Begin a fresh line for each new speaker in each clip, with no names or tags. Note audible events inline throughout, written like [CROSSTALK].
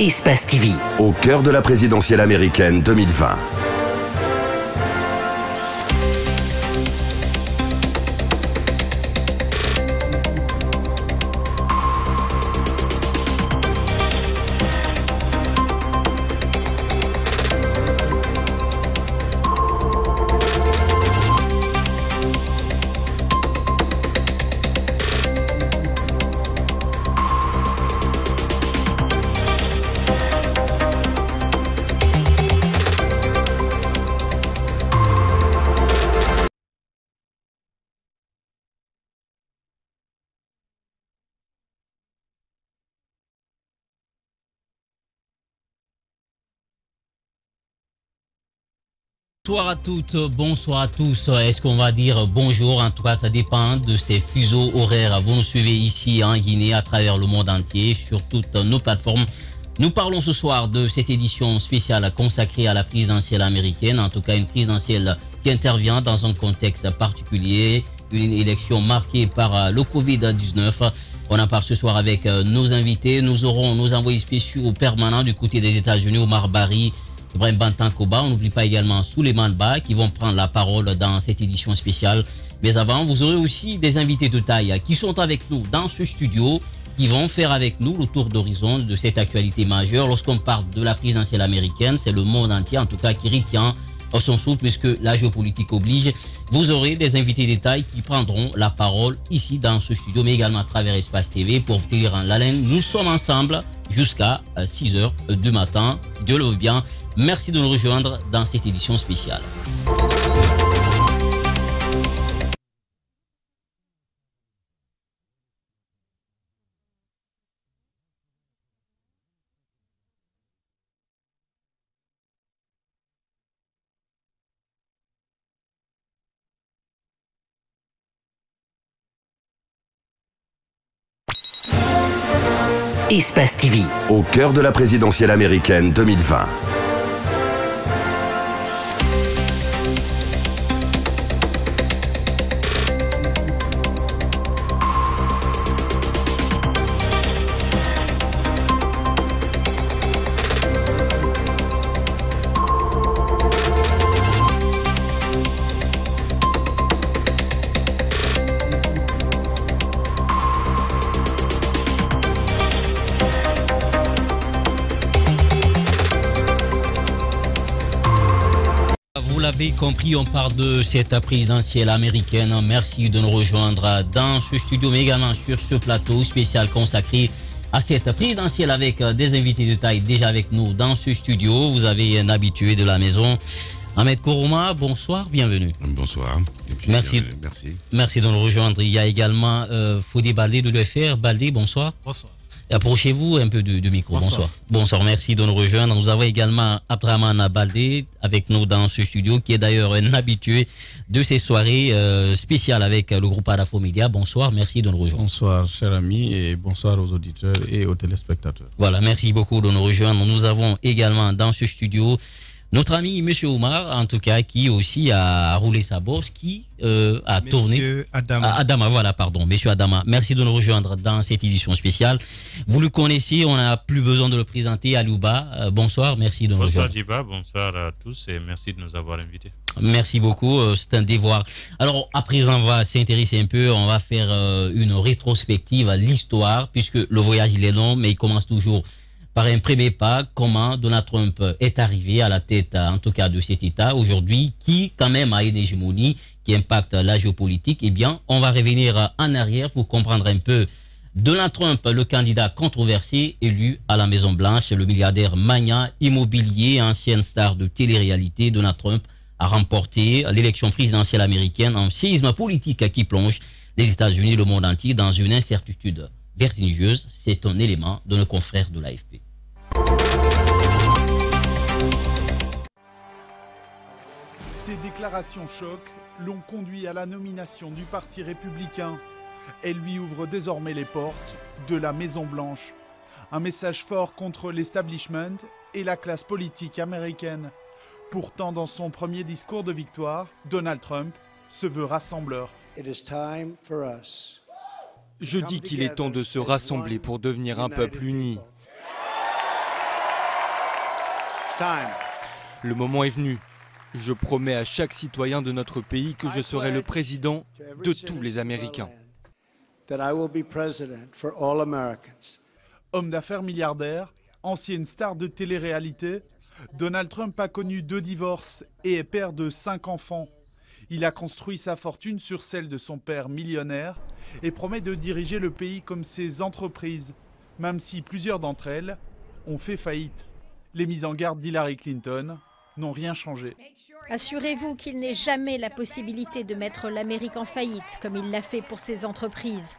Espace TV. Au cœur de la présidentielle américaine 2020.
Bonsoir à toutes, bonsoir à tous. Est-ce qu'on va dire bonjour En tout cas, ça dépend de ces fuseaux horaires. Vous nous suivez ici en Guinée, à travers le monde entier, sur toutes nos plateformes. Nous parlons ce soir de cette édition spéciale consacrée à la présidentielle américaine, en tout cas une présidentielle qui intervient dans un contexte particulier, une élection marquée par euh, le Covid-19. On en parle ce soir avec euh, nos invités. Nous aurons nos envoyés spéciaux permanents du côté des États-Unis, Omar Barry, Bantan On n'oublie pas également Souleymane Ba qui vont prendre la parole dans cette édition spéciale. Mais avant, vous aurez aussi des invités de taille qui sont avec nous dans ce studio qui vont faire avec nous le tour d'horizon de cette actualité majeure. Lorsqu'on parle de la présidentielle américaine, c'est le monde entier en tout cas qui retient on s'en puisque la géopolitique oblige. Vous aurez des invités détails qui prendront la parole ici dans ce studio, mais également à travers Espace TV pour vous tenir en haleine. Nous sommes ensemble jusqu'à 6 euh, h du matin. Dieu le veut bien. Merci de nous rejoindre dans cette édition spéciale.
Espace TV. Au cœur de la présidentielle américaine 2020.
avez compris, on part de cette présidentielle américaine. Merci de nous rejoindre dans ce studio, mais également sur ce plateau spécial consacré à cette présidentielle avec euh, des invités de taille déjà avec nous dans ce studio. Vous avez un habitué de la maison, Ahmed Kourouma. Bonsoir, bienvenue. Bonsoir. Euh, merci. merci. de nous rejoindre. Il y a également euh, Baldé de l'UFR. Baldé, bonsoir. Bonsoir. Approchez-vous un peu du, micro. Bonsoir. Bonsoir. merci de nous rejoindre. Nous avons également Abdraman Abaldé avec nous dans ce studio, qui est d'ailleurs un habitué de ces soirées euh, spéciales avec le groupe Adafo Media. Bonsoir, merci de nous rejoindre. Bonsoir, cher ami, et bonsoir aux auditeurs et aux téléspectateurs. Voilà, merci beaucoup de nous rejoindre. Nous avons également dans ce studio notre ami Monsieur Omar, en tout cas, qui aussi a roulé sa bourse, qui euh, a tourné. tourné. Adama. Ah, Adama, voilà, pardon. Monsieur Adama, merci de nous rejoindre dans cette édition spéciale. Vous le connaissez, on n'a plus besoin de le présenter. à euh, bonsoir, merci de nous rejoindre.
Bonsoir, Diba, bonsoir à tous et merci de nous avoir invités.
Merci beaucoup, euh, c'est un devoir. Alors, à présent, on va s'intéresser un peu, on va faire une rétrospective à l'histoire, puisque le voyage, il est long, mais il commence toujours par un premier pas comment Donald Trump est arrivé à la tête, en tout cas, de cet État aujourd'hui, qui quand même a une hégémonie qui impacte la géopolitique, eh bien, on va revenir en arrière pour comprendre un peu Donald Trump, le candidat controversé élu à la Maison-Blanche, le milliardaire magnat immobilier, ancienne star de télé-réalité, Donald Trump a remporté l'élection présidentielle américaine en séisme politique qui plonge les États-Unis et le monde entier dans une incertitude vertigineuse. C'est un élément de nos confrères de l'AFP.
Ces déclarations choc l'ont conduit à la nomination du Parti républicain. Elle lui ouvre désormais les portes de la Maison-Blanche. Un message fort contre l'establishment et la classe politique américaine. Pourtant, dans son premier discours de victoire, Donald Trump se veut rassembleur. Je dis qu'il est temps de se rassembler pour devenir un peuple uni, le moment est venu. Je promets à chaque citoyen de notre pays que je serai le président de tous les Américains. Homme d'affaires milliardaire, ancienne star de télé-réalité, Donald Trump a connu deux divorces et est père de cinq enfants. Il a construit sa fortune sur celle de son père millionnaire et promet de diriger le pays comme ses entreprises, même si plusieurs d'entre elles ont fait faillite. Les mises en garde d'Hillary Clinton n'ont rien changé.
Assurez-vous
qu'il n'ait jamais la possibilité de mettre l'Amérique en faillite, comme il l'a fait pour ses entreprises.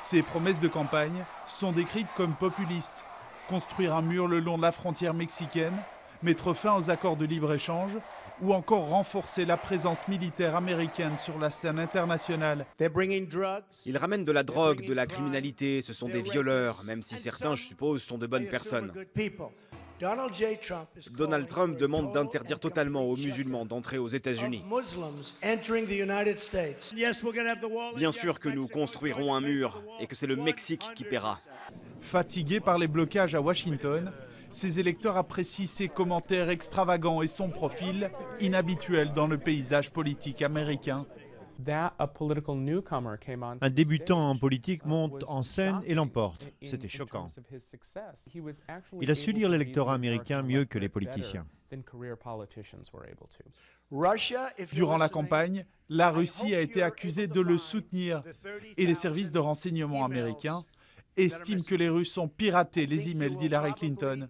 Ces promesses de campagne sont décrites comme populistes. Construire un mur le long de la frontière mexicaine, mettre fin aux accords de libre-échange ou encore renforcer la présence militaire américaine sur la scène internationale.
Ils ramènent de la drogue, de la criminalité, ce sont des violeurs, même si certains, je suppose, sont de bonnes personnes.
Donald
Trump demande d'interdire totalement aux musulmans d'entrer aux États-Unis. Bien sûr que nous construirons un mur et que c'est le Mexique qui paiera.
Fatigué par les blocages à Washington, ses électeurs apprécient ses commentaires extravagants et son profil inhabituel dans le paysage politique américain. Un débutant en politique uh, monte en scène et l'emporte. C'était choquant. Il a su lire l'électorat américain mieux que les politiciens. Durant la campagne, la Russie a été accusée de le soutenir et les services de renseignement américains estiment que les Russes ont piraté les emails d'Hillary Clinton.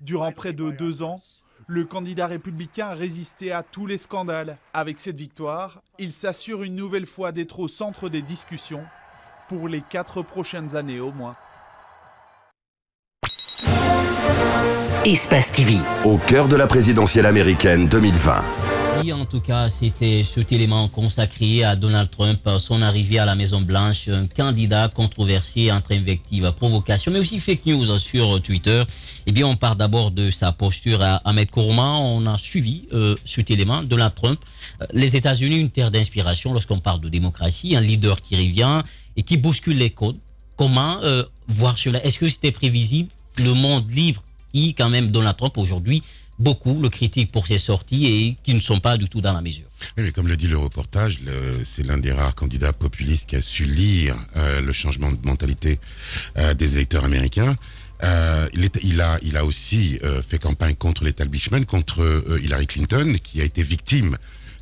Durant près de deux ans, le candidat républicain a résisté à tous les scandales. Avec cette victoire, il s'assure une nouvelle fois d'être au centre des discussions, pour les quatre prochaines années au moins.
Espace TV. Au cœur de la présidentielle américaine 2020.
Oui, en tout cas, c'était cet élément consacré à Donald Trump, son arrivée à la Maison-Blanche, un candidat controversé entre invectives, provocations, mais aussi fake news sur Twitter. Eh bien, on part d'abord de sa posture à Ahmed Courman. On a suivi cet euh, élément, Donald Trump. Euh, les États-Unis, une terre d'inspiration lorsqu'on parle de démocratie, un leader qui revient et qui bouscule les codes. Comment euh, voir cela Est-ce que c'était prévisible Le monde libre qui, quand même, Donald Trump aujourd'hui, beaucoup le critiquent pour ses sorties et qui ne sont pas du tout dans la mesure.
comme le dit le reportage, c'est l'un des rares candidats populistes qui a su lire euh, le changement de mentalité euh, des électeurs américains. Euh, il, a, aussi fait campagne contre l'établishment, contre Hillary Clinton, qui a été victime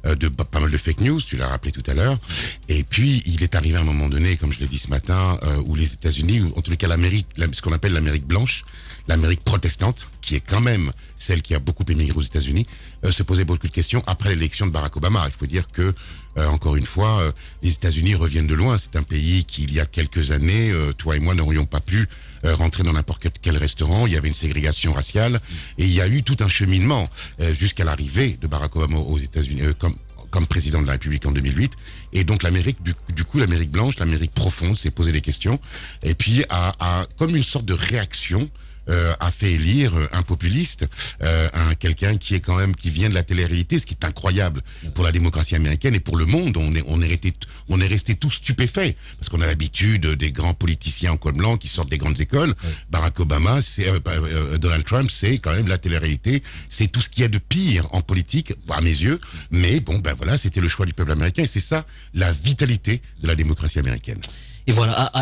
de pas mal de fake news, tu l'as rappelé tout à l'heure. Et puis, il est arrivé à un moment donné, comme je l'ai dit ce matin, où les États-Unis, ou en tout cas l'Amérique, ce qu'on appelle l'Amérique blanche, l'Amérique protestante, qui est quand même celle qui a beaucoup émigré aux États-Unis, euh, se posait beaucoup de questions après l'élection de Barack Obama. Il faut dire que, euh, encore une fois, euh, les États-Unis reviennent de loin. C'est un pays qui, il y a quelques années, euh, toi et moi n'aurions pas pu rentrer dans n'importe quel restaurant. Il y avait une ségrégation raciale et il y a eu tout un cheminement jusqu'à l'arrivée de Barack Obama aux États-Unis comme comme président de la République en 2008. Et donc l'Amérique, du, du, coup, l'Amérique blanche, l'Amérique profonde s'est posé des questions. Et puis, a, a, comme une sorte de réaction, euh, a fait élire euh, un populiste, euh, un quelqu'un qui est quand même qui vient de la télé-réalité, ce qui est incroyable pour la démocratie américaine et pour le monde. On est on est resté on est resté tous stupéfaits parce qu'on a l'habitude des grands politiciens en col blanc qui sortent des grandes écoles. Barack Obama, c'est bah, Donald Trump, c'est quand même la télé-réalité, c'est tout ce qu'il y a de pire en politique à mes yeux. Mais bon ben voilà, c'était le choix du peuple américain et c'est ça la vitalité de la démocratie américaine.
Et voilà,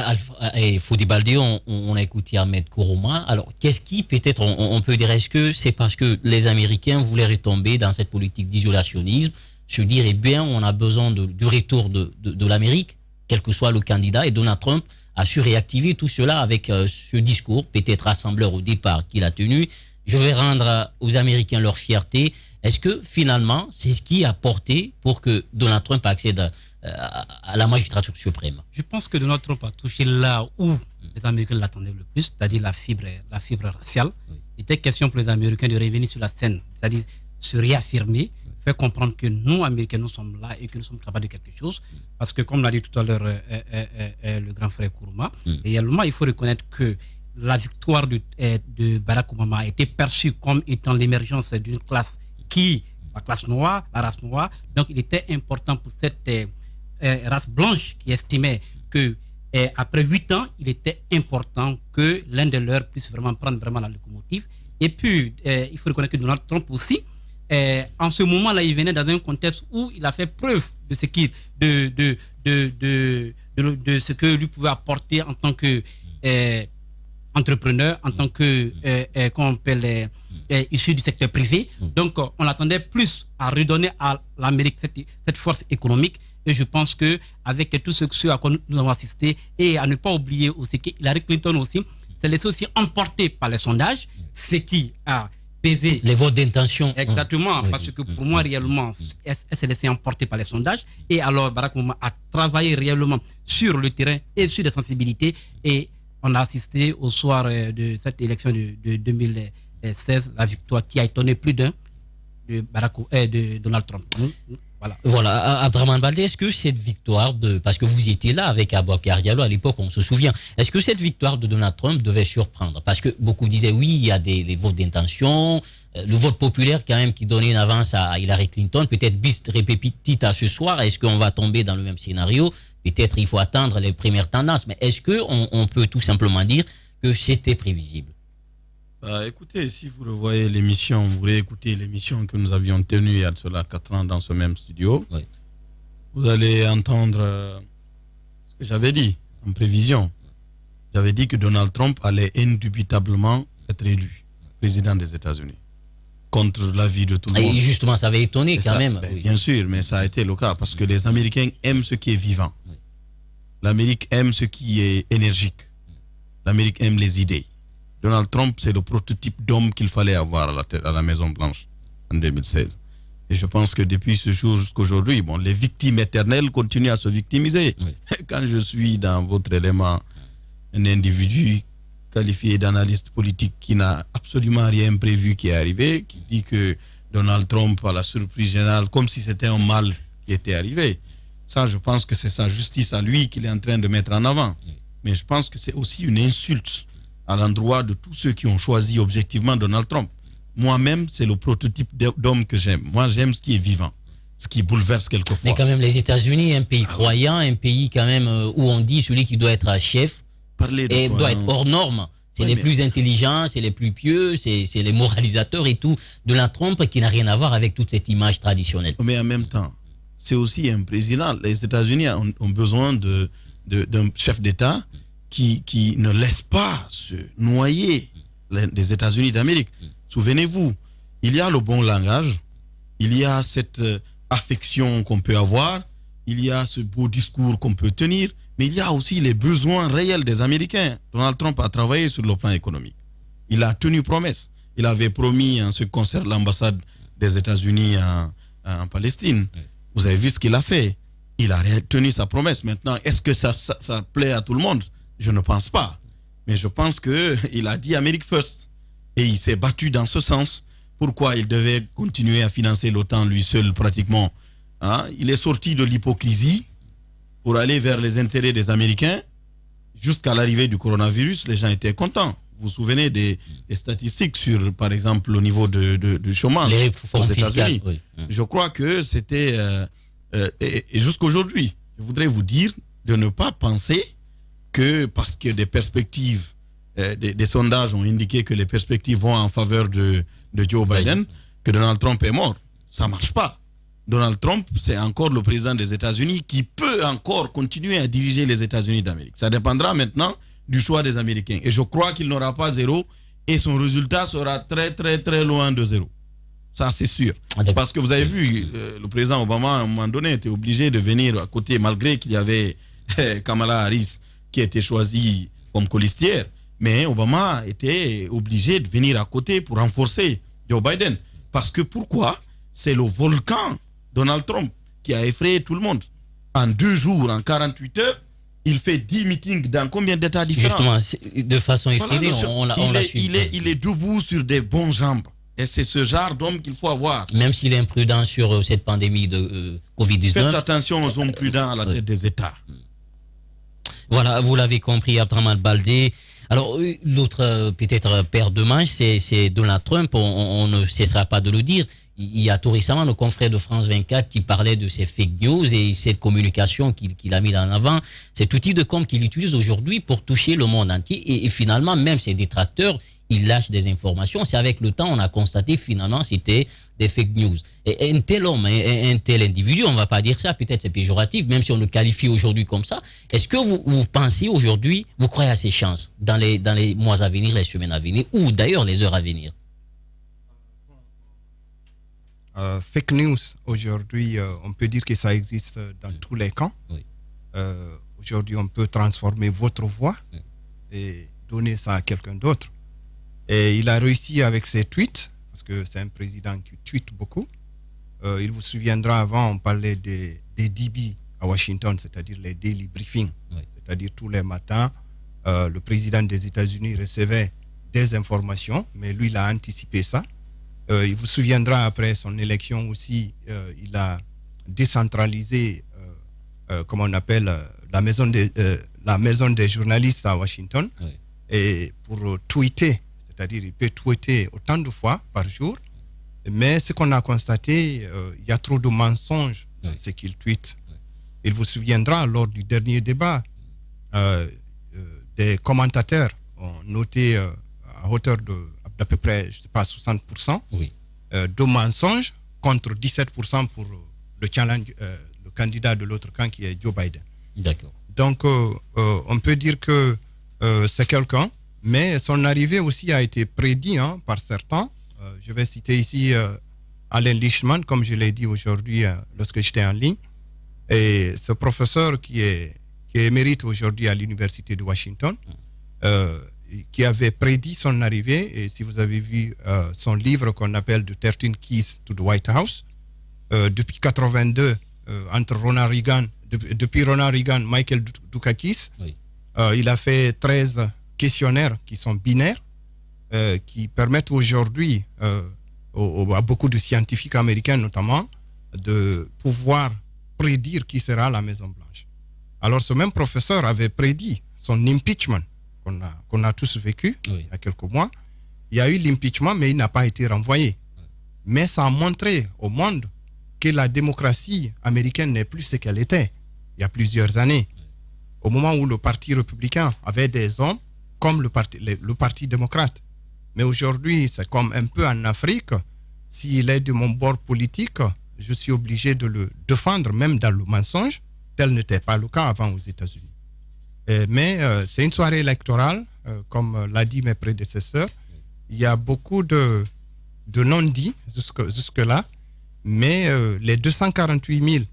il Foudi débalder, on, on, a écouté Ahmed Kourouma. Alors, qu'est-ce qui, peut-être, on, peut dire, est-ce que c'est parce que les Américains voulaient retomber dans cette politique d'isolationnisme, se dire, eh bien, on a besoin du retour de, de, l'Amérique, quel que soit le candidat, et Donald Trump a su réactiver tout cela avec euh, ce discours, peut-être rassembleur au départ, qu'il a tenu. Je vais rendre aux Américains leur fierté. Est-ce que finalement,
c'est ce qui a porté pour que Donald Trump accède à euh, à la magistrature suprême Je pense que Donald Trump a touché là où les Américains l'attendaient le plus, c'est-à-dire la fibre, la fibre raciale. Il était question pour les Américains de revenir sur la scène, c'est-à-dire se réaffirmer, faire comprendre que nous, Américains, nous sommes là et que nous sommes capables de quelque chose. Parce que, comme l'a dit tout à l'heure euh, euh, le grand frère Kourouma, réellement, il faut reconnaître que la victoire de, de Barack Obama a été perçue comme étant l'émergence d'une classe qui, la classe noire, la race noire, donc il était important pour cette euh, race blanche qui estimait que et euh, après huit ans, il était important que l'un de leurs puisse vraiment prendre vraiment la locomotive. Et puis, euh, il faut reconnaître que Donald Trump aussi, en ce moment-là, il venait dans un contexte où il a fait preuve de ce, qu'il, de, de, de, de, ce que lui pouvait apporter en tant que entrepreneur, en tant que, qu'on appelle, issu du secteur privé. Donc, on l'attendait plus à redonner à l'Amérique cette, cette force économique. Et je pense que avec tout ce à nous avons assisté, et à ne pas oublier aussi que Hillary Clinton aussi s'est laissé aussi emporter par les sondages, ce qui a pesé. Les votes d'intention. Exactement, parce que pour moi, réellement, elle, s'est laissée emporter par les sondages. Et alors, Barack Obama a travaillé réellement sur le terrain et sur les sensibilités. Et on a assisté au soir euh, de cette élection de, 2016, la victoire qui a étonné plus d'un de, euh, de Donald Trump. Mmh. Voilà. Voilà, Abdraman Baldé, est-ce que
cette victoire de. Parce que vous étiez là avec Abouakar Diallo à l'époque, on se souvient. Est-ce que cette victoire de Donald Trump devait surprendre Parce que beaucoup disaient oui, il y a des votes d'intention, euh, le vote populaire quand même qui donnait une avance à Hillary Clinton, peut-être bis répétit à ce soir, est-ce qu'on va tomber dans le même scénario Peut-être il faut attendre les premières tendances, mais est-ce qu'on on peut tout simplement dire que c'était prévisible
euh, écoutez, si vous revoyez l'émission, vous réécoutez l'émission que nous avions tenue il y a cela quatre ans dans ce même studio, vous allez entendre euh, ce que j'avais dit en prévision. J'avais dit que Donald Trump allait indubitablement être élu président des États-Unis contre l'avis de tout le ah, monde. Et justement, ça avait étonné quand même. Ben, bien sûr, mais ça a été le cas parce que les Américains aiment ce qui est vivant. L'Amérique aime ce qui est énergique. L'Amérique aime les idées. Donald Trump, c'est le prototype d'homme qu'il fallait avoir à la, Maison Blanche en 2016. Et je pense que depuis ce jour jusqu'aujourd'hui, bon, les victimes éternelles continuent à se victimiser. [LAUGHS] Quand je suis dans votre élément, un individu qualifié d'analyste politique qui n'a absolument rien prévu qui est arrivé, qui dit que Donald Trump, à la surprise générale, comme si c'était un mal qui était arrivé. Ça, je pense que c'est sa justice à lui qu'il est en train de mettre en avant. Mais je pense que c'est aussi une insulte à l'endroit de tous ceux qui ont choisi objectivement Donald Trump. Moi-même, c'est le prototype d'homme que j'aime. Moi, j'aime ce qui est vivant, ce qui bouleverse quelquefois. Mais quand
même, les États-Unis, un pays ah croyant, un pays quand même euh, où on dit celui qui doit être à chef et doit être hein, hors norme. C'est les plus intelligents, c'est les plus pieux, c'est les moralisateurs et tout. Donald Trump qui n'a rien à voir avec toute cette image traditionnelle.
Mais en même temps, c'est aussi un président. Les États-Unis ont, besoin d'un de, chef d'État qui, ne laisse pas se noyer les, États-Unis d'Amérique. Mm. Souvenez-vous, il y a le bon langage, il y a cette euh, affection qu'on peut avoir, il y a ce beau discours qu'on peut tenir, mais il y a aussi les besoins réels des Américains. Donald Trump a travaillé sur le plan économique. Il a tenu promesse. Il avait promis en ce concert l'ambassade des États-Unis en, Palestine. Mm. Vous avez vu ce qu'il a fait. Il a tenu sa promesse. Maintenant, est-ce que ça plaît à tout le monde je ne pense pas. Mais je pense qu'il [LAUGHS] a dit Amérique first. Et il s'est battu dans ce sens. Pourquoi il devait continuer à financer l'OTAN lui seul pratiquement hein? Il est sorti de l'hypocrisie pour aller vers les intérêts des Américains. Jusqu'à l'arrivée du coronavirus, les gens étaient contents. Vous vous souvenez des, statistiques sur, par exemple, le niveau de, du chômage aux États-Unis mm. Je crois que c'était... Euh, euh, et, et jusqu'aujourd'hui, je voudrais vous dire de ne pas penser que parce que des perspectives, euh, des, sondages ont indiqué que les perspectives vont en faveur de, de Joe Biden, que Donald Trump est mort. Ça marche pas. Donald Trump, c'est encore le président des États-Unis qui peut encore continuer à diriger les États-Unis d'Amérique. Ça dépendra maintenant du choix des Américains. Et je crois qu'il n'aura pas zéro et son résultat sera très très très loin de zéro. Ça, c'est sûr. Ah, parce que vous avez vu, euh, le président Obama, à un moment donné, était obligé de venir à côté, malgré qu'il y avait [LAUGHS] Kamala Harris qui a été choisi comme colistière, mais Obama était obligé de venir à côté pour renforcer Joe Biden. Parce que pourquoi C'est le volcan Donald Trump qui a effrayé tout le monde. En deux jours, en 48 heures, il fait 10 meetings dans combien d'états différents Justement, de façon effrénée, on, la suit. Il est, debout sur des bons jambes. Et c'est ce genre d'homme qu'il faut avoir.
Même s'il est imprudent sur euh, cette
pandémie de euh, Covid-19. Faites attention aux hommes prudents à la tête des États.
Voilà, vous l'avez compris, Abdraman Baldé. Alors, euh, l'autre, euh, peut-être, euh, père de manche, c'est Donald Trump. On, ne cessera pas de le dire. Il y a tout récemment nos confrère de France 24 qui parlait de ces fake news et cette communication qu'il a mis en avant, cet outil de com qu'il utilise aujourd'hui pour toucher le monde entier. et finalement, même ses détracteurs, ils lâchent des informations. C'est avec le temps, on a constaté finalement c'était des fake news. Et un tel homme, un, tel individu, on ne va pas dire ça, peut-être c'est péjoratif, même si on le qualifie aujourd'hui comme ça. Est-ce que vous, pensez aujourd'hui, vous croyez à ces chances dans les, dans les mois à venir, les semaines à venir, ou d'ailleurs les heures à venir
euh, Fake news, aujourd'hui, euh, on peut dire que ça existe dans mm. tous les camps. Euh, aujourd'hui, on peut transformer votre voix et donner ça à quelqu'un d'autre. Et il a réussi avec ses tweets, parce que c'est un président qui tweet beaucoup. Euh, il vous souviendra avant, on parlait des, des DB à Washington, c'est-à-dire les daily briefings. C'est-à-dire tous les matins, euh, le président des États-Unis recevait des informations, mais lui, il a anticipé ça. Euh, il vous souviendra après son élection aussi, il a décentralisé, comme on appelle, la maison des, la maison des journalistes à Washington, et pour tweeter c'est-à-dire il peut tweeter autant de fois par jour, mais ce qu'on a constaté, euh, il y a trop de mensonges ce qu'il tweete. Il vous souviendra, lors du dernier débat, euh, euh, des commentateurs ont noté à hauteur de d'à peu près, je sais pas, 60% de mensonges contre 17% pour le, le candidat de l'autre camp qui est Joe Biden. Donc, on peut dire que c'est quelqu'un mais son arrivée aussi a été prédit hein, par certains. Euh, je vais citer ici euh, Alain Lichman, comme je l'ai dit aujourd'hui euh, lorsque j'étais en ligne. Et ce professeur qui est, qui est émérite aujourd'hui à l'Université de Washington, qui avait prédit son arrivée. Et si vous avez vu son livre qu'on appelle The 13 Keys to the White House, depuis 82, entre Ronald Reagan, depuis Ronald Reagan, Michael Dukakis, il a fait 13 questionnaires qui sont binaires, euh, qui permettent aujourd'hui euh, à beaucoup de scientifiques américains notamment de pouvoir prédire qui sera la Maison Blanche. Alors ce même professeur avait prédit son impeachment qu'on a, qu'on a tous vécu il y a quelques mois. Il y a eu l'impeachment, mais il n'a pas été renvoyé. Mais ça a montré au monde que la démocratie américaine n'est plus ce qu'elle était il y a plusieurs années. Au moment où le Parti républicain avait des hommes comme le parti, le, parti démocrate. Mais aujourd'hui, c'est comme un peu en Afrique, s'il est de mon bord politique, je suis obligé de le défendre, même dans le mensonge. Tel n'était pas le cas avant aux États-Unis. Euh, mais euh, c'est une soirée électorale, euh, comme l'a dit mes prédécesseurs. Il y a beaucoup de, de non-dits jusque-là, mais les 248,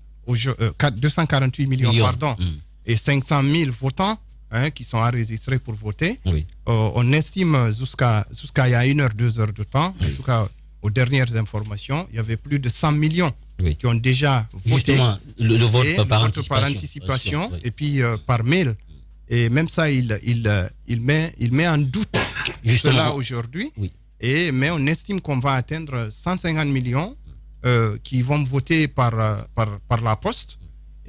248 millions, Pardon, mm. et 500 000 votants Hein, qui sont enregistrés pour voter. Euh, on estime jusqu'à jusqu'à il y a une heure, deux heures de temps, en tout cas aux dernières informations, il y avait plus de 100 millions qui ont déjà voté. Justement, le, vote, par, anticipation, et puis euh, par mail. Et même ça, il, il, il, met, il met en doute cela aujourd'hui. Et, mais on estime qu'on va atteindre 150 millions euh, qui vont voter par, par, par la poste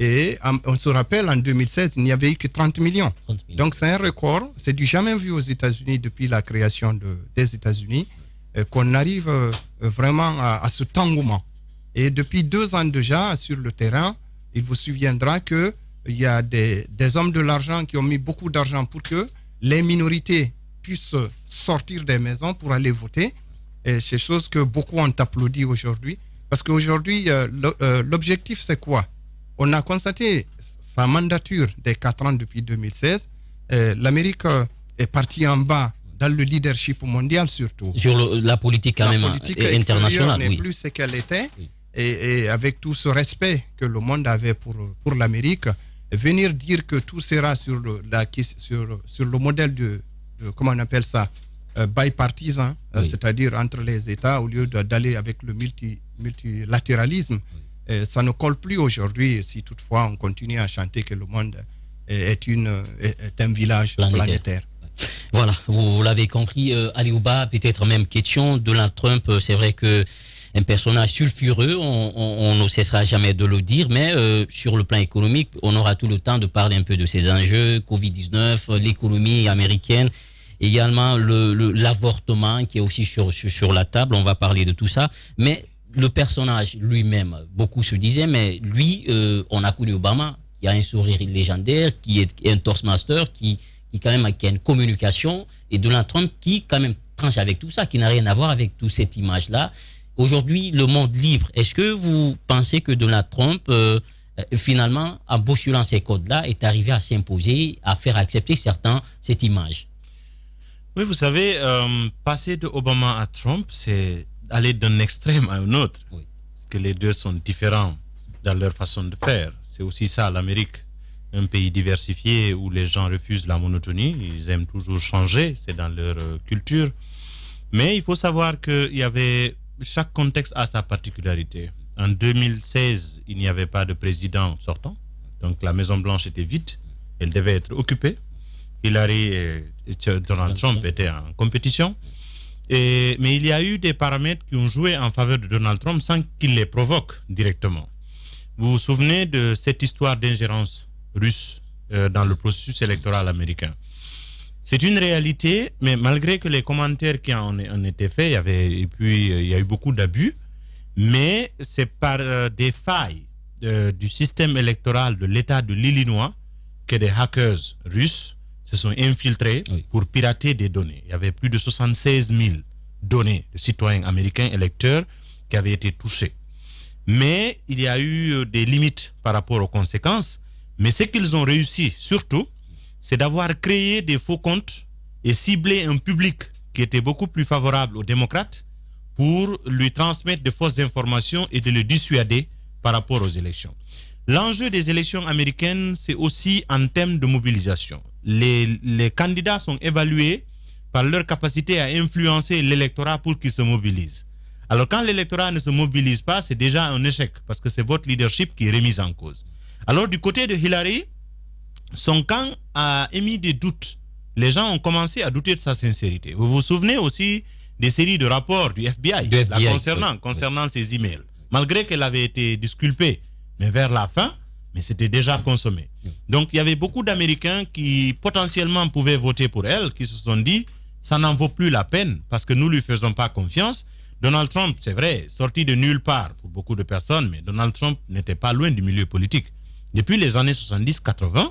et on se rappelle, en 2016, il n'y avait eu que 30 millions. Donc c'est un record, c'est du jamais vu aux États-Unis depuis la création des États-Unis, euh, qu'on arrive euh, vraiment à, ce tangouement. Et depuis deux ans déjà, sur le terrain, il vous souviendra qu'il y a des, hommes de l'argent qui ont mis beaucoup d'argent pour que les minorités puissent sortir des maisons pour aller voter. Et c'est chose que beaucoup ont applaudi aujourd'hui. Parce qu'aujourd'hui, euh, l'objectif, c'est quoi on a constaté sa mandature des quatre ans depuis 2016. Euh, L'Amérique euh, est partie en bas dans le leadership mondial surtout. Sur
la politique quand la politique euh, internationale. n'est plus
ce qu'elle était. Et, avec tout ce respect que le monde avait pour, pour l'Amérique, venir dire que tout sera sur le, la, sur, sur le modèle de, comment on appelle ça, bipartisan, c'est-à-dire entre les États, au lieu d'aller avec le multilatéralisme, ça ne colle plus aujourd'hui si toutefois on continue à chanter que le monde est, une, un village planétaire. Voilà, vous, l'avez compris, euh, Aliouba, peut-être
même question, Donald Trump, euh, c'est vrai que un personnage sulfureux, on, ne cessera jamais de le dire, mais euh, sur le plan économique, on aura tout le temps de parler un peu de ces enjeux, Covid-19, l'économie américaine, également l'avortement le, qui est aussi sur, sur, la table, on va parler de tout ça. Mais le personnage lui-même, beaucoup se disaient, mais lui, euh, on a connu Obama, qui a un sourire légendaire, qui est un torse master, qui, quand même a une communication, et Donald Trump qui quand même tranche avec tout ça, qui n'a rien à voir avec toute cette image-là. Aujourd'hui, le monde libre, est-ce que vous pensez que Donald Trump, euh, euh, finalement, en bousculant ces codes-là, est arrivé à s'imposer, à faire accepter certains cette image
oui, vous savez, passer de Obama à Trump, c'est aller d'un extrême à un autre. Parce que les deux sont différents dans leur façon de faire. C'est aussi ça l'Amérique, un pays diversifié où les gens refusent la monotonie, ils aiment toujours changer, c'est dans leur euh, culture. Mais il faut savoir qu'il y avait chaque contexte a sa particularité. En 2016, il n'y avait pas de président sortant, donc la Maison Blanche était vide, elle devait être occupée. Hillary et Donald Trump étaient en compétition mais il y a eu des paramètres qui ont joué en faveur de Donald Trump sans qu'il les provoque directement. Vous vous souvenez de cette histoire d'ingérence russe euh, dans le processus électoral américain c'est une réalité, mais malgré que les commentaires qui en ont été faits, il y avait, et puis euh, il y a eu beaucoup d'abus, mais c'est par euh, des failles du système électoral de l'État de l'Illinois que des hackers russes se sont infiltrés pour pirater des données. Il y avait plus de 76 000 données de citoyens américains électeurs qui avaient été touchés. Mais il y a eu euh, des limites par rapport aux conséquences. Mais ce qu'ils ont réussi surtout, c'est d'avoir créé des faux comptes et ciblé un public qui était beaucoup plus favorable aux démocrates pour lui transmettre de fausses informations et de le dissuader par rapport aux élections. L'enjeu des élections américaines, c'est aussi en termes de mobilisation. Les, candidats sont évalués par leur capacité à influencer l'électorat pour qu'il se mobilise. Alors quand l'électorat ne se mobilise pas, c'est déjà un échec parce que c'est votre leadership qui est remis en cause. Alors du côté de Hillary, son camp a émis des doutes. Les gens ont commencé à douter de sa sincérité. Vous vous souvenez aussi des séries de rapports du FBI, concernant, concernant ses emails, malgré qu'elle avait été disculpée mais vers la fin, mais c'était déjà consommé. Donc il y avait beaucoup d'Américains qui potentiellement pouvaient voter pour elle, qui se sont dit, ça n'en vaut plus la peine parce que nous ne lui faisons pas confiance. Donald Trump, c'est vrai, sorti de nulle part pour beaucoup de personnes, mais Donald Trump n'était pas loin du milieu politique. Depuis les années 70-80,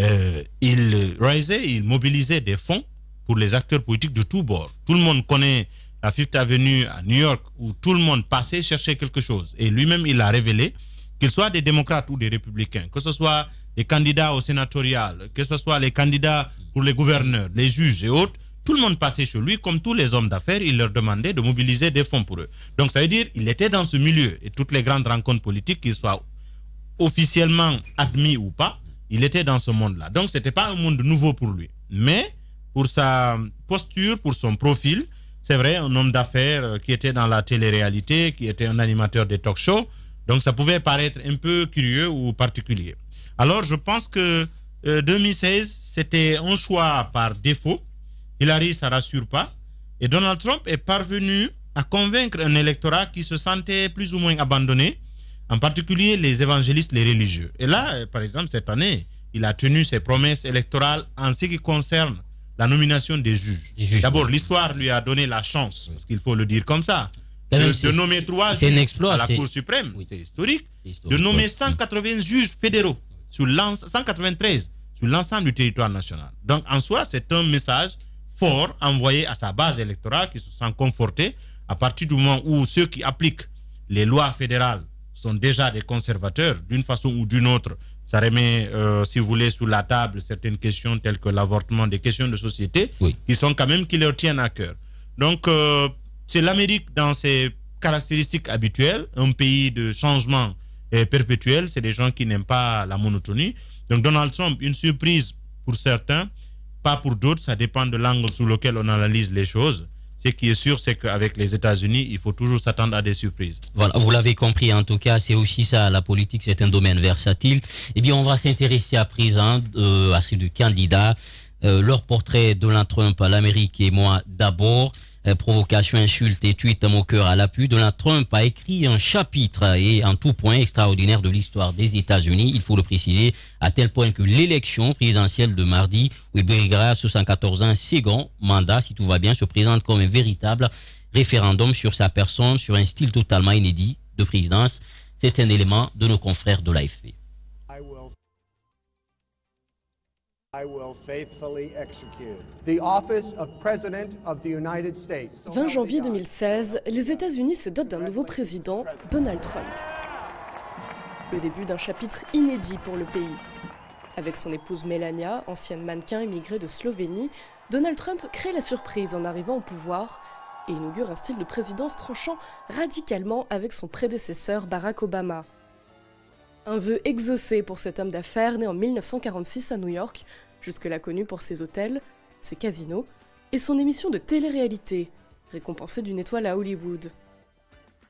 euh, il il mobilisait des fonds pour les acteurs politiques de tous bords. Tout le monde connaît la Fifth Avenue à New York où tout le monde passait chercher quelque chose. Et lui-même, il a révélé qu'ils soient des démocrates ou des républicains, que ce soit les candidats au sénatorial, que ce soit les candidats pour les gouverneurs, les juges et autres, tout le monde passait chez lui, comme tous les hommes d'affaires, il leur demandait de mobiliser des fonds pour eux. Donc ça veut dire il était dans ce milieu et toutes les grandes rencontres politiques, qu'ils soient officiellement admis ou pas, il était dans ce monde-là. Donc ce n'était pas un monde nouveau pour lui. Mais pour sa posture, pour son profil, c'est vrai, un homme d'affaires euh, qui était dans la télé-réalité, qui était un animateur des talk-shows, donc ça pouvait paraître un peu curieux ou particulier. Alors je pense que 2016, euh, c'était un choix par défaut. Hillary, ça rassure pas. Et Donald Trump est parvenu à convaincre un électorat qui se sentait plus ou moins abandonné, en particulier les évangélistes, les religieux. Et là, euh, par exemple, cette année, il a tenu ses promesses électorales en ce qui concerne la nomination des juges. D'abord, l'histoire lui a donné la chance, parce qu'il faut le dire comme ça de, nommer trois à la Cour suprême, c'est historique. de nommer 180 juges fédéraux sur 193 sur l'ensemble du territoire national. Donc en soi, c'est un message fort envoyé à sa base électorale qui se sent confortée à partir du moment où ceux qui appliquent les lois fédérales sont déjà des conservateurs, d'une façon ou d'une autre, ça remet, euh, si vous voulez, sous la table certaines questions telles que l'avortement, des questions de société, Ils qui sont quand même qui leur tiennent à cœur. Donc, euh, c'est l'Amérique dans ses caractéristiques habituelles, un pays de changement euh, perpétuel. C'est des gens qui n'aiment pas la monotonie. Donc Donald Trump, une surprise pour certains, pas pour d'autres. Ça dépend de l'angle sous lequel on analyse les choses. Ce qui est sûr, c'est qu'avec les États-Unis, il faut toujours s'attendre à des surprises. Voilà, vous l'avez compris. En tout cas, c'est
aussi ça, la politique, c'est un domaine versatile. Eh bien, on va s'intéresser à présent euh, à ces deux candidats, euh, leur portrait de Donald Trump à l'Amérique et moi d'abord. Euh, provocation insulte et tweets moqueurs à l'appui, Donald Trump a écrit un chapitre et un tout point extraordinaire de l'histoire des États-Unis, il faut le préciser, à tel point que l'élection présidentielle de mardi, où il à 74 ans, second mandat, si tout va bien, se présente comme un véritable référendum sur sa personne, sur un style totalement inédit de présidence. C'est un élément de nos confrères de l'AFP. 20
janvier 2016, les États-Unis se dotent d'un nouveau président, Donald Trump. Le début d'un chapitre inédit pour le pays. Avec son épouse Melania, ancienne mannequin immigrée de Slovénie, Donald Trump crée la surprise en arrivant au pouvoir et inaugure un style de présidence tranchant radicalement avec son prédécesseur Barack Obama. Un vœu exaucé pour cet homme d'affaires né en 1946 à New York, jusque-là connu pour ses hôtels, ses casinos et son émission de télé-réalité, récompensée d'une étoile à Hollywood.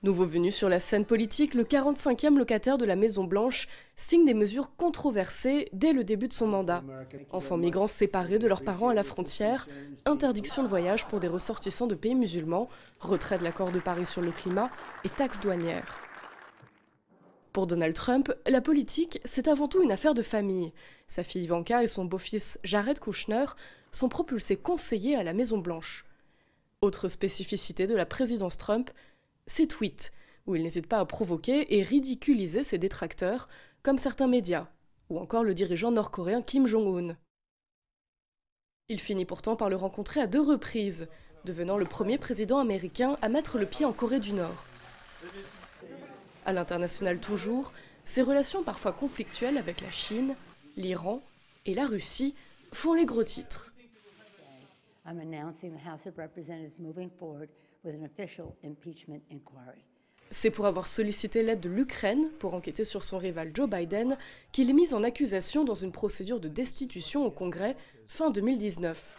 Nouveau venu sur la scène politique, le 45e locataire de la Maison Blanche signe des mesures controversées dès le début de son mandat. Enfants migrants séparés de leurs parents à la frontière, interdiction de voyage pour des ressortissants de pays musulmans, retrait de l'accord de Paris sur le climat et taxes douanières. Pour Donald Trump, la politique, c'est avant tout une affaire de famille. Sa fille Ivanka et son beau-fils Jared Kushner sont propulsés conseillers à la Maison-Blanche. Autre spécificité de la présidence Trump, ses tweets, où il n'hésite pas à provoquer et ridiculiser ses détracteurs, comme certains médias, ou encore le dirigeant nord-coréen Kim Jong-un. Il finit pourtant par le rencontrer à deux reprises, devenant le premier président américain à mettre le pied en Corée du Nord. À l'international toujours, ses relations parfois conflictuelles avec la Chine, l'Iran et la Russie font les gros titres. C'est pour avoir sollicité l'aide de l'Ukraine pour enquêter sur son rival Joe Biden qu'il est mis en accusation dans une procédure de destitution au Congrès fin 2019.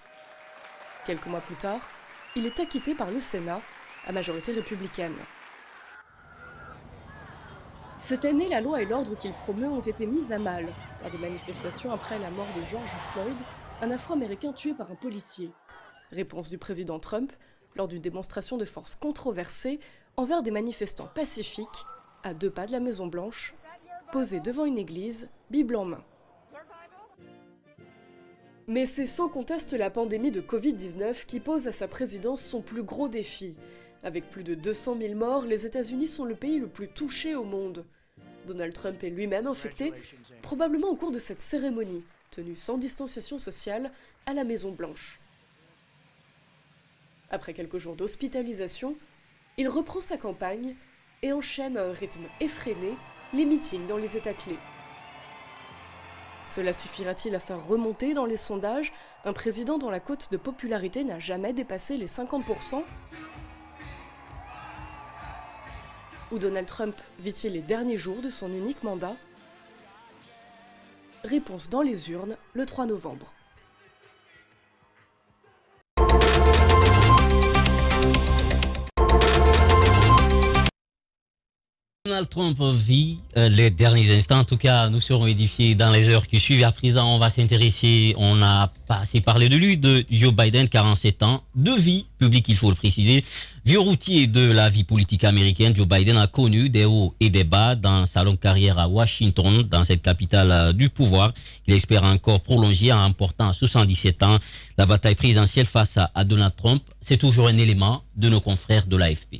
Quelques mois plus tard, il est acquitté par le Sénat à majorité républicaine. Cette année, la loi et l'ordre qu'il promeut ont été mis à mal par des manifestations après la mort de George Floyd, un Afro-Américain tué par un policier. Réponse du président Trump lors d'une démonstration de force controversée envers des manifestants pacifiques à deux pas de la Maison Blanche, posés devant une église, Bible en main. Mais c'est sans conteste la pandémie de Covid-19 qui pose à sa présidence son plus gros défi. Avec plus de 200 000 morts, les États-Unis sont le pays le plus touché au monde. Donald Trump est lui-même infecté, probablement au cours de cette cérémonie, tenue sans distanciation sociale, à la Maison Blanche. Après quelques jours d'hospitalisation, il reprend sa campagne et enchaîne à un rythme effréné les meetings dans les États clés. Cela suffira-t-il à faire remonter dans les sondages un président dont la cote de popularité n'a jamais dépassé les 50% où Donald Trump vit-il les derniers jours de son unique mandat Réponse dans les urnes le 3 novembre.
Donald Trump vit euh, les derniers instants. En tout cas, nous serons édifiés dans les heures qui suivent. À présent, on va s'intéresser, on a pas assez parlé de lui, de Joe Biden, 47 ans, de vie publique, il faut le préciser. Vieux routier de la vie politique américaine, Joe Biden a connu des hauts et des bas dans sa longue carrière à Washington, dans cette capitale euh, du pouvoir. Il espère encore prolonger en important 77 ans la bataille présidentielle face à Donald Trump. C'est toujours un élément de nos confrères de l'AFP.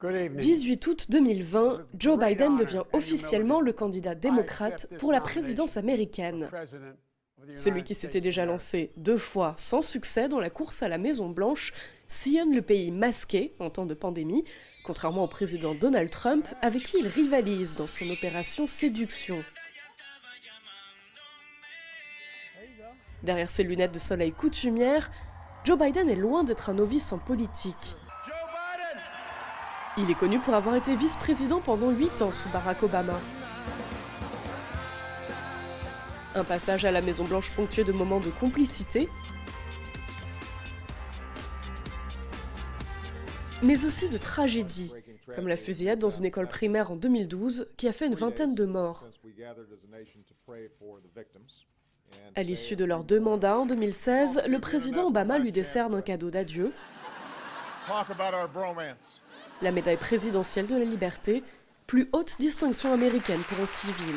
18 août 2020, Joe Biden devient officiellement le candidat démocrate pour la présidence américaine. Celui qui s'était déjà lancé deux fois sans succès dans la course à la Maison-Blanche sillonne le pays masqué en temps de pandémie, contrairement au président Donald Trump, avec qui il rivalise dans son opération séduction. Derrière ses lunettes de soleil coutumières, Joe Biden est loin d'être un novice en politique. Il est connu pour avoir été vice-président pendant 8 ans sous Barack Obama. Un passage à la Maison Blanche ponctué de moments de complicité, mais aussi de tragédies, comme la fusillade dans une école primaire en 2012 qui a fait une vingtaine de morts. À l'issue de leurs deux mandats en 2016, le président Obama lui décerne un cadeau d'adieu la médaille présidentielle de la liberté, plus haute distinction américaine pour un civil.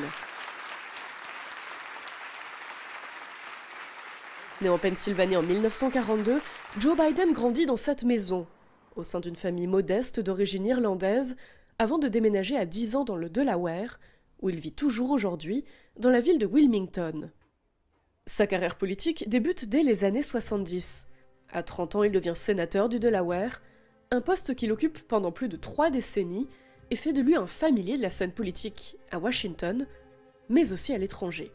Né en Pennsylvanie en 1942, Joe Biden grandit dans cette maison, au sein d'une famille modeste d'origine irlandaise, avant de déménager à 10 ans dans le Delaware, où il vit toujours aujourd'hui, dans la ville de Wilmington. Sa carrière politique débute dès les années 70. À 30 ans, il devient sénateur du Delaware un poste qu'il occupe pendant plus de trois décennies et fait de lui un familier de la scène politique à Washington, mais aussi à l'étranger.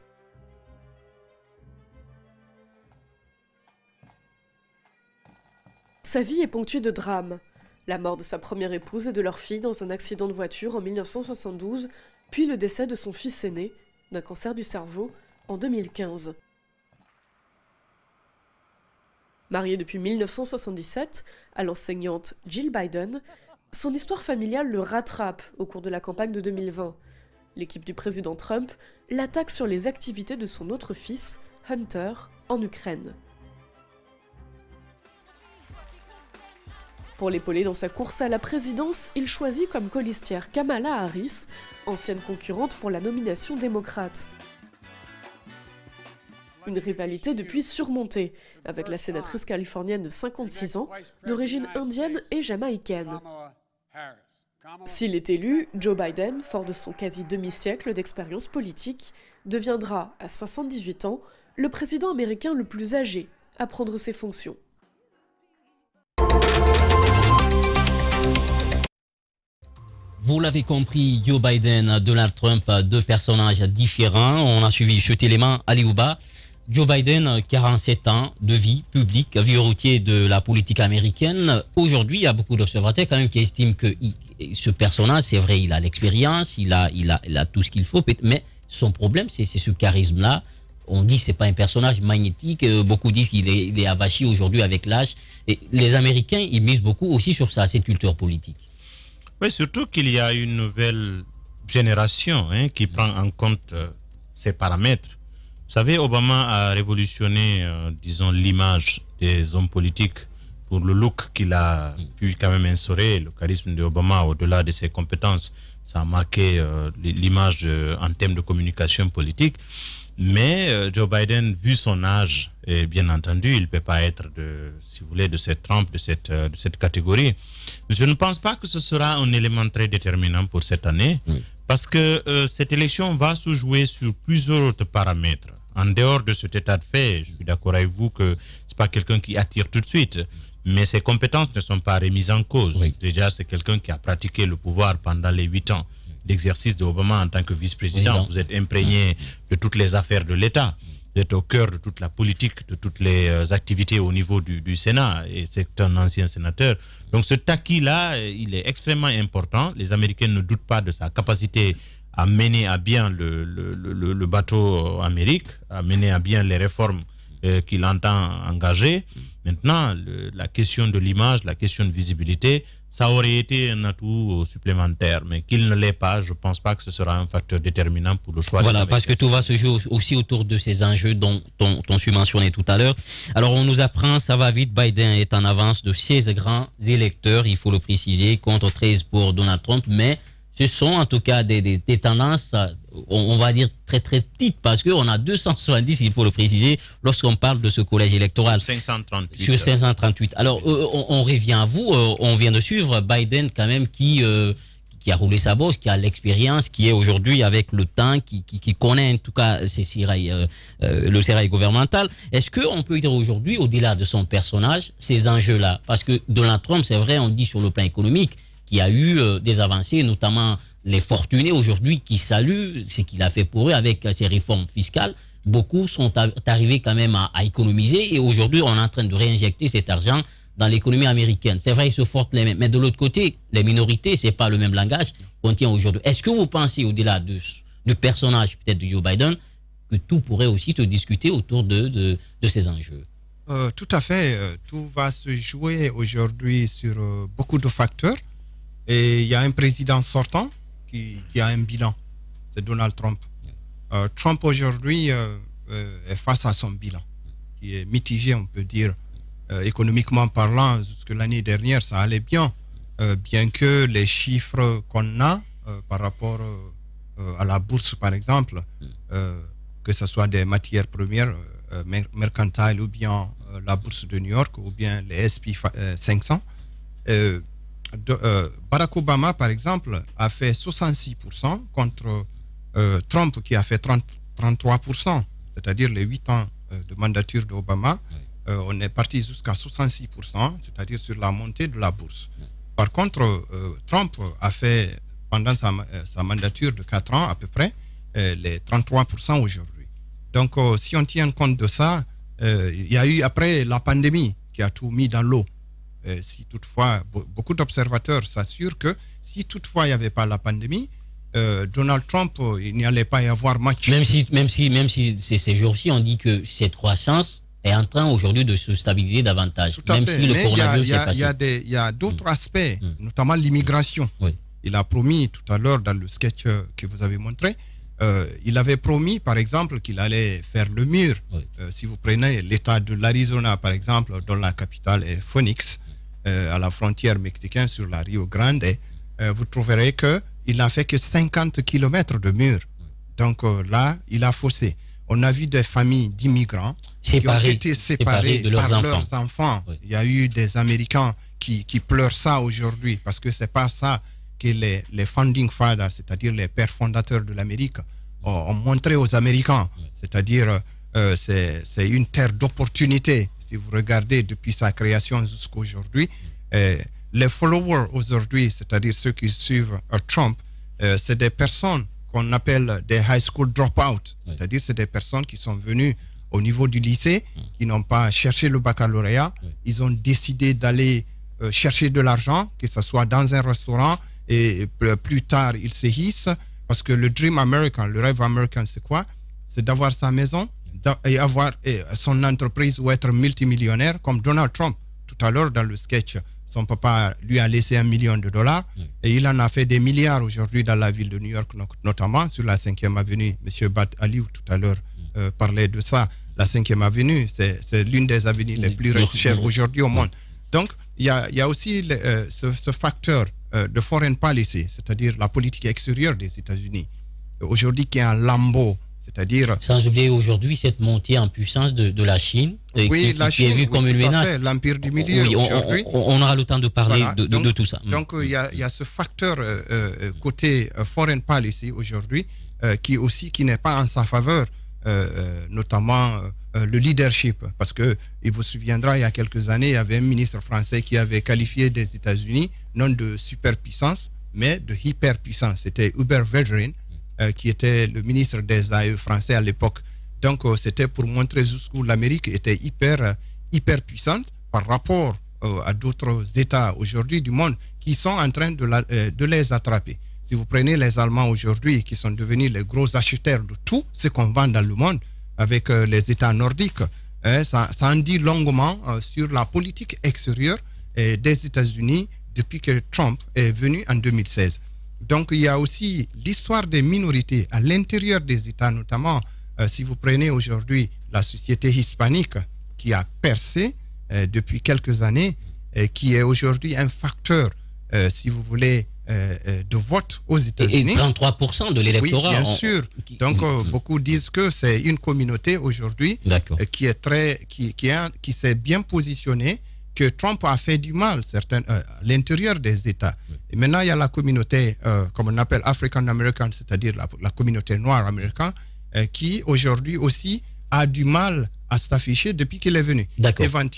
Sa vie est ponctuée de drames. La mort de sa première épouse et de leur fille dans un accident de voiture en 1972, puis le décès de son fils aîné, d'un cancer du cerveau, en 2015. Marié depuis 1977 à l'enseignante Jill Biden, son histoire familiale le rattrape au cours de la campagne de 2020. L'équipe du président Trump l'attaque sur les activités de son autre fils, Hunter, en Ukraine. Pour l'épauler dans sa course à la présidence, il choisit comme colistière Kamala Harris, ancienne concurrente pour la nomination démocrate. Une rivalité depuis surmontée, avec la sénatrice californienne de 56 ans, d'origine indienne et jamaïcaine. S'il est élu, Joe Biden, fort de son quasi demi-siècle d'expérience politique, deviendra, à 78 ans, le président américain le plus âgé à prendre ses fonctions.
Vous l'avez compris, Joe Biden, Donald Trump, deux personnages différents. On a suivi cet ou bas. Joe Biden, 47 euh, ans de vie publique, vie routier de la politique américaine. Aujourd'hui, il y a beaucoup d'observateurs quand même qui estiment que ce personnage, c'est vrai, il a l'expérience, il a, il, a, tout ce qu'il faut, mais son problème, c'est ce charisme-là. On dit que ce n'est pas un personnage magnétique. Euh, beaucoup disent qu'il est, avachi aujourd'hui avec l'âge. Et les Américains, ils misent beaucoup aussi sur ça, cette culture politique.
Oui, surtout qu'il y a une nouvelle génération hein, qui prend en compte euh, ces paramètres. Vous savez, Obama a révolutionné, euh, disons, l'image des hommes politiques pour le look qu'il a pu quand même instaurer, le charisme d'Obama au-delà de ses compétences. Ça a marqué euh, l'image en termes de communication politique. Mais euh, Joe Biden, vu son âge, et bien entendu, il ne peut pas être, de, si vous voulez, de cette trempe, de cette, cette catégorie. Je ne pense pas que ce sera un élément très déterminant pour cette année. Parce que euh, cette élection va se jouer sur plusieurs autres paramètres. En dehors de cet état de fait, je suis d'accord avec vous que n'est pas quelqu'un qui attire tout de suite, mais ses compétences ne sont pas remises en cause. Déjà, c'est quelqu'un qui a pratiqué le pouvoir pendant les huit ans d'exercice de Obama en tant que vice-président. vous êtes imprégné de toutes les affaires de l'État. Vous êtes au cœur de toute la politique, de toutes les euh, activités au niveau du Sénat. Et c'est un ancien sénateur. Donc ce taquis là euh, il est extrêmement important. Les Américains ne doutent pas de sa capacité à mener à bien le, bateau euh, Amérique, à mener à bien les réformes euh, qu'il entend engager. Maintenant, la question de l'image, la question de visibilité, ça aurait été un atout euh, supplémentaire, mais qu'il ne l'est pas, je ne pense pas que ce sera un facteur déterminant pour le choix. Voilà, parce que tout
va se jouer aussi autour de ces enjeux dont on dont, mentionné tout à l'heure. Alors, on nous apprend, ça va vite, Biden est en avance de 16 grands électeurs, il faut le préciser, contre 13 pour Donald Trump, mais ce sont en tout cas des tendances on, va dire très très petite parce qu'on a 270, il faut le préciser, lorsqu'on parle de ce collège électoral. Sur 538. Sur 538. Alors, euh, on, revient à vous, euh, on vient de suivre Biden quand même qui, euh, qui a roulé sa bosse, qui a l'expérience, qui est aujourd'hui avec le temps, qui, connaît en tout cas le serail gouvernemental. Est-ce qu'on peut dire aujourd'hui, au-delà de son personnage, ces enjeux-là Parce que Donald Trump, c'est vrai, on dit sur le plan économique, qui a eu euh, des avancées, notamment les fortunés aujourd'hui qui saluent ce qu'il a fait pour eux avec ses euh, réformes fiscales. Beaucoup sont arrivés quand même à, économiser et aujourd'hui on est en train de réinjecter cet argent dans l'économie américaine. C'est vrai, ils se fortent les mêmes. Mais de l'autre côté, les minorités, ce n'est pas le même langage qu'on tient aujourd'hui. Est-ce que vous pensez, au-delà de, du personnage peut-être de Joe Biden, que tout pourrait aussi se discuter autour de, ces enjeux
euh, Tout à fait. Tout va se jouer aujourd'hui sur beaucoup de facteurs. Et il y a un président sortant qui, a un bilan. C'est Donald Trump. Euh, Trump aujourd'hui euh, euh, est face à son bilan, qui est mitigé, on peut dire. économiquement parlant, jusque l'année dernière, ça allait bien, bien que les chiffres qu'on a par rapport à la bourse, par exemple, que ce soit des matières premières mercantile mercantiles ou bien la bourse de New York ou bien les SP 500, euh, Barack Obama, par exemple, a fait 66% contre euh, Trump qui a fait 33%, c'est-à-dire les 8 ans euh, de mandature d'Obama. on est parti jusqu'à 66%, c'est-à-dire sur la montée de la bourse. Par contre, Trump a fait, pendant sa, sa, mandature de 4 ans à peu près, les 33% aujourd'hui. Donc, si on tient compte de ça, il y a eu après la pandémie qui a tout mis dans l'eau. Euh, si toutefois, beaucoup d'observateurs s'assurent que si toutefois il n'y avait pas la pandémie, euh, Donald Trump, euh, il n'y allait pas y avoir match. Même si, même si, même si ces jours-ci, on dit que cette
croissance est en train aujourd'hui de se stabiliser davantage, même si le coronavirus est passé.
Il y a, d'autres aspects, mm. notamment l'immigration. Il a promis tout à l'heure dans le sketch que vous avez montré, il avait promis, par exemple, qu'il allait faire le mur. si vous prenez l'État de l'Arizona, par exemple, dont la capitale est Phoenix, euh, à la frontière mexicaine sur la Rio Grande, euh, vous trouverez qu'il n'a fait que 50 km de mur. Donc euh, là, il a faussé. On a vu des familles d'immigrants qui ont été séparés de leurs par enfants. leurs enfants. Il y a eu des Américains qui, qui pleurent ça aujourd'hui parce que c'est pas ça que les, les founding fathers, c'est-à-dire les pères fondateurs de l'Amérique, ont, montré aux Américains. C'est-à-dire, c'est une terre d'opportunités si vous regardez depuis sa création jusqu'à aujourd'hui, euh, les followers aujourd'hui, c'est-à-dire ceux qui suivent euh, Trump, euh, c'est des personnes qu'on appelle des high school dropouts, c'est-à-dire c'est des personnes qui sont venues au niveau du lycée, mm. qui n'ont pas cherché le baccalauréat, ils ont décidé d'aller chercher de l'argent, que ce soit dans un restaurant, et plus tard ils se hissent, parce que le dream American, le rêve American, c'est quoi C'est d'avoir sa maison, et avoir son entreprise ou être multimillionnaire comme Donald Trump. Tout à l'heure, dans le sketch, son papa lui a laissé un million de dollars et il en a fait des milliards aujourd'hui dans la ville de New York, notamment sur la 5e avenue. Monsieur Bat Ali tout à l'heure, euh, parlait de ça. La 5e avenue, c'est l'une des avenues les plus recherchées aujourd'hui au monde. Donc, il y, a, aussi euh, ce, facteur euh, de foreign policy, c'est-à-dire la politique extérieure des États-Unis, aujourd'hui qui est un lambeau à dire Sans oublier aujourd'hui cette montée en puissance de, la Chine,
euh, qui, est vue comme une menace. L'empire
du oh, milieu. Oui, on, aura le temps de parler de, tout ça. Mm. Donc il y, a ce facteur euh, euh, côté foreign policy aujourd'hui qui aussi qui n'est pas en sa faveur, notamment le leadership, parce que il vous souviendra il y a quelques années, il y avait un ministre français qui avait qualifié des États-Unis non de superpuissance mais de hyperpuissance. C'était Hubert Vedrin euh, qui était le ministre des AE français à l'époque. Donc, euh, c'était pour montrer jusqu'où l'Amérique était hyper, euh, hyper puissante par rapport à d'autres États aujourd'hui du monde qui sont en train de, les attraper. Si vous prenez les Allemands aujourd'hui qui sont devenus les gros acheteurs de tout ce qu'on vend dans le monde avec les États nordiques, hein, ça, ça en dit longuement sur la politique extérieure des États-Unis depuis que Trump est venu en 2016. Donc il y a aussi l'histoire des minorités à l'intérieur des États, notamment euh, si vous prenez aujourd'hui la société hispanique qui a percé euh, depuis quelques années et qui est aujourd'hui un facteur, euh, si vous voulez, de vote aux États-Unis. Et 33%
de l'électorat. Oui, bien sûr. Donc
beaucoup disent que c'est une communauté aujourd'hui qui est qui, qui s'est bien positionnée que Trump a fait du mal certains, euh, à l'intérieur des États. maintenant, il y a la communauté, euh, comme on appelle African American, c'est-à-dire la, communauté noire américaine, euh, qui aujourd'hui aussi a du mal à s'afficher depuis qu'il est venu. D'accord.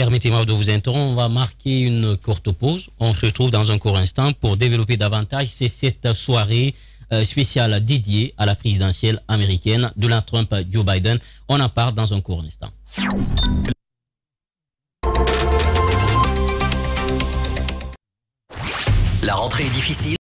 Permettez-moi de vous interrompre, on va marquer une
courte pause. On se retrouve dans un court instant pour développer davantage cette soirée spéciale dédiée à la présidentielle américaine, de la Trump Joe Biden. On en parle dans un court instant. La rentrée est difficile